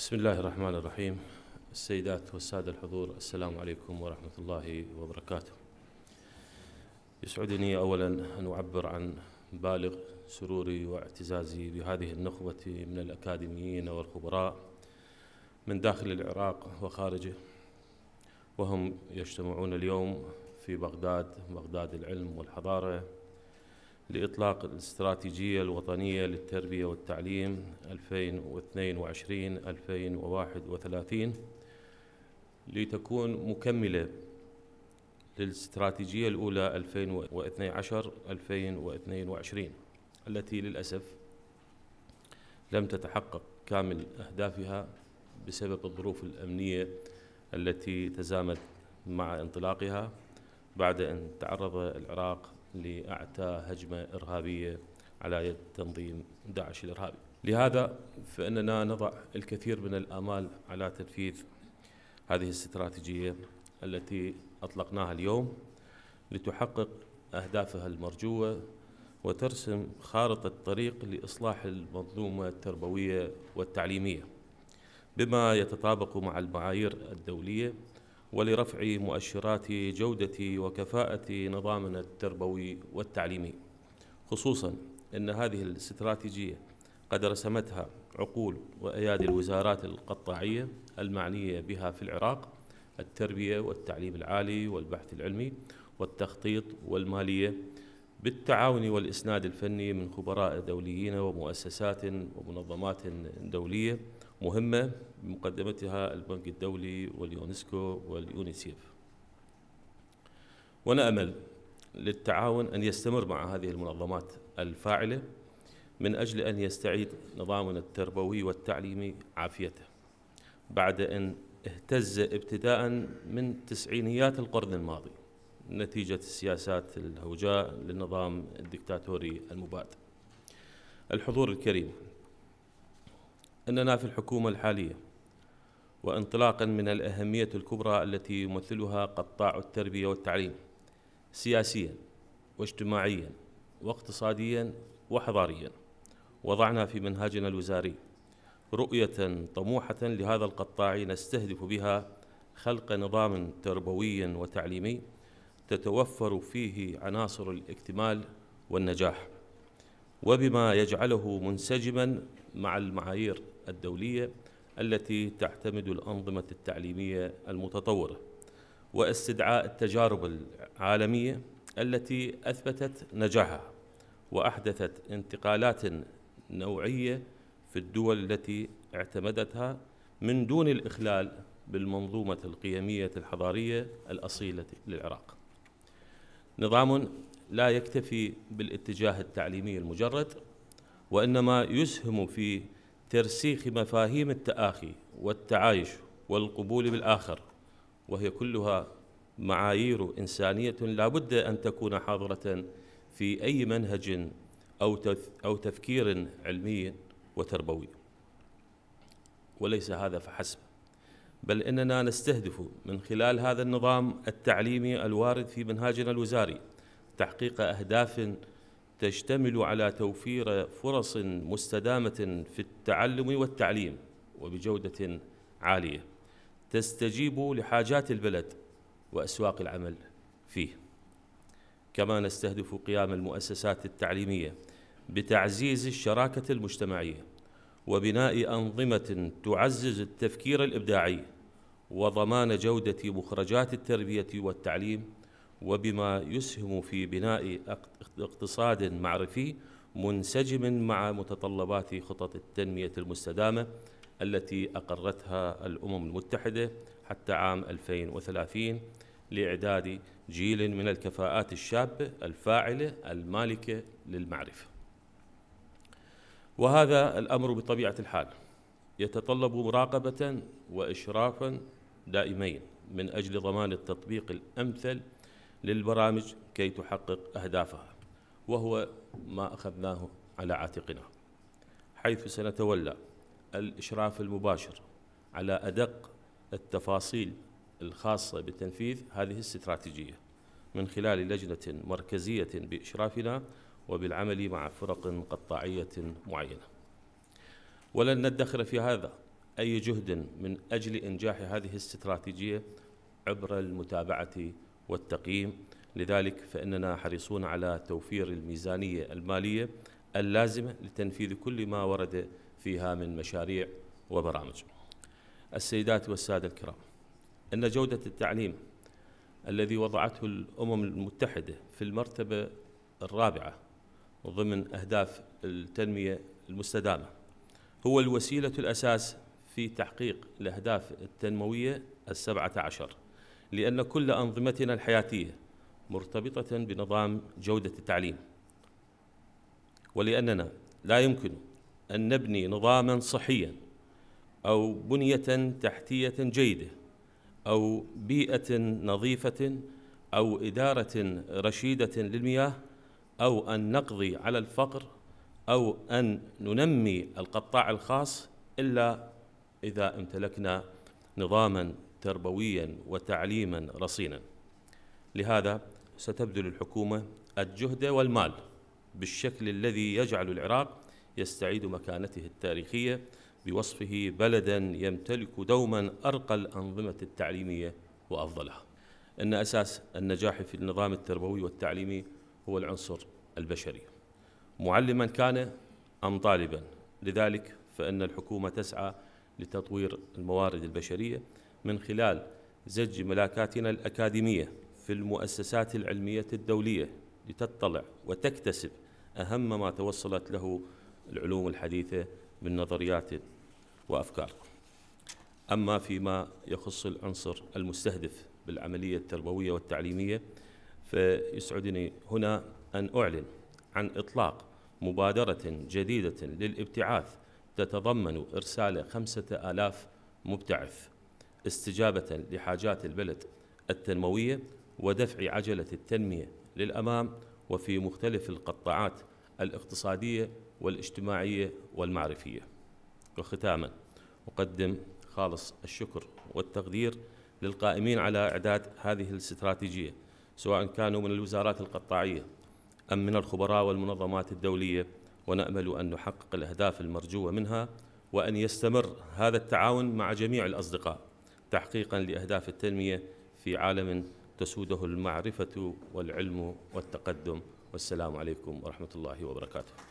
بسم الله الرحمن الرحيم السيدات والسادة الحضور السلام عليكم ورحمة الله وبركاته يسعدني أولا أن أعبر عن بالغ سروري واعتزازي بهذه النخبة من الأكاديميين والخبراء من داخل العراق وخارجه وهم يجتمعون اليوم في بغداد بغداد العلم والحضارة لإطلاق الاستراتيجية الوطنية للتربية والتعليم 2022-2031 لتكون مكملة للاستراتيجية الأولى 2012-2022 التي للأسف لم تتحقق كامل أهدافها بسبب الظروف الأمنية التي تزامت مع انطلاقها بعد أن تعرض العراق اللي أعتى هجمة إرهابية على يد تنظيم داعش الإرهابي لهذا فإننا نضع الكثير من الآمال على تنفيذ هذه الاستراتيجية التي أطلقناها اليوم لتحقق أهدافها المرجوة وترسم خارطة طريق لإصلاح المنظومة التربوية والتعليمية بما يتطابق مع المعايير الدولية ولرفع مؤشرات جودة وكفاءة نظامنا التربوي والتعليمي خصوصا أن هذه الاستراتيجية قد رسمتها عقول وأيادي الوزارات القطاعية المعنية بها في العراق التربية والتعليم العالي والبحث العلمي والتخطيط والمالية بالتعاون والإسناد الفني من خبراء دوليين ومؤسسات ومنظمات دولية مهمة بمقدمتها البنك الدولي واليونسكو واليونيسيف ونأمل للتعاون أن يستمر مع هذه المنظمات الفاعلة من أجل أن يستعيد نظامنا التربوي والتعليمي عافيته بعد أن اهتز ابتداء من تسعينيات القرن الماضي نتيجة السياسات الهوجاء للنظام الدكتاتوري المباد الحضور الكريم إننا في الحكومة الحالية وانطلاقا من الأهمية الكبرى التي يمثلها قطاع التربية والتعليم سياسيا واجتماعيا واقتصاديا وحضاريا وضعنا في منهاجنا الوزاري رؤية طموحة لهذا القطاع نستهدف بها خلق نظام تربوي وتعليمي تتوفر فيه عناصر الاكتمال والنجاح وبما يجعله منسجما مع المعايير الدوليه التي تعتمد الانظمه التعليميه المتطوره واستدعاء التجارب العالميه التي اثبتت نجاحها واحدثت انتقالات نوعيه في الدول التي اعتمدتها من دون الاخلال بالمنظومه القيميه الحضاريه الاصيله للعراق نظام لا يكتفي بالاتجاه التعليمي المجرد وإنما يسهم في ترسيخ مفاهيم التآخي والتعايش والقبول بالآخر وهي كلها معايير إنسانية لا بد أن تكون حاضرة في أي منهج أو أو تفكير علمي وتربوي وليس هذا فحسب بل اننا نستهدف من خلال هذا النظام التعليمي الوارد في منهاجنا الوزاري تحقيق اهداف تشتمل على توفير فرص مستدامه في التعلم والتعليم وبجوده عاليه تستجيب لحاجات البلد واسواق العمل فيه كما نستهدف قيام المؤسسات التعليميه بتعزيز الشراكه المجتمعيه وبناء أنظمة تعزز التفكير الإبداعي وضمان جودة مخرجات التربية والتعليم وبما يسهم في بناء اقتصاد معرفي منسجم مع متطلبات خطط التنمية المستدامة التي أقرتها الأمم المتحدة حتى عام 2030 لإعداد جيل من الكفاءات الشابة الفاعلة المالكة للمعرفة وهذا الأمر بطبيعة الحال يتطلب مراقبة وإشرافا دائمين من أجل ضمان التطبيق الأمثل للبرامج كي تحقق أهدافها وهو ما أخذناه على عاتقنا حيث سنتولى الإشراف المباشر على أدق التفاصيل الخاصة بتنفيذ هذه الاستراتيجية من خلال لجنة مركزية بإشرافنا وبالعمل مع فرق قطاعية معينة ولن ندخر في هذا أي جهد من أجل إنجاح هذه الاستراتيجية عبر المتابعة والتقييم لذلك فإننا حريصون على توفير الميزانية المالية اللازمة لتنفيذ كل ما ورد فيها من مشاريع وبرامج السيدات والسادة الكرام إن جودة التعليم الذي وضعته الأمم المتحدة في المرتبة الرابعة ضمن أهداف التنمية المستدامة هو الوسيلة الأساس في تحقيق الأهداف التنموية السبعة عشر لأن كل أنظمتنا الحياتية مرتبطة بنظام جودة التعليم ولأننا لا يمكن أن نبني نظاما صحيا أو بنية تحتية جيدة أو بيئة نظيفة أو إدارة رشيدة للمياه أو أن نقضي على الفقر أو أن ننمي القطاع الخاص إلا إذا امتلكنا نظاما تربويا وتعليما رصينا لهذا ستبذل الحكومة الجهد والمال بالشكل الذي يجعل العراق يستعيد مكانته التاريخية بوصفه بلدا يمتلك دوما أرقى الأنظمة التعليمية وأفضلها إن أساس النجاح في النظام التربوي والتعليمي هو العنصر البشري معلما كان أم طالبا لذلك فإن الحكومة تسعى لتطوير الموارد البشرية من خلال زج ملاكاتنا الأكاديمية في المؤسسات العلمية الدولية لتطلع وتكتسب أهم ما توصلت له العلوم الحديثة من نظريات وأفكار أما فيما يخص العنصر المستهدف بالعملية التربوية والتعليمية فيسعدني هنا أن أعلن عن إطلاق مبادرة جديدة للابتعاث تتضمن إرسال خمسة آلاف مبتعث استجابة لحاجات البلد التنموية ودفع عجلة التنمية للأمام وفي مختلف القطاعات الاقتصادية والاجتماعية والمعرفية وختاما أقدم خالص الشكر والتقدير للقائمين على إعداد هذه الاستراتيجية سواء كانوا من الوزارات القطاعية أم من الخبراء والمنظمات الدولية ونأمل أن نحقق الأهداف المرجوة منها وأن يستمر هذا التعاون مع جميع الأصدقاء تحقيقا لأهداف التنمية في عالم تسوده المعرفة والعلم والتقدم والسلام عليكم ورحمة الله وبركاته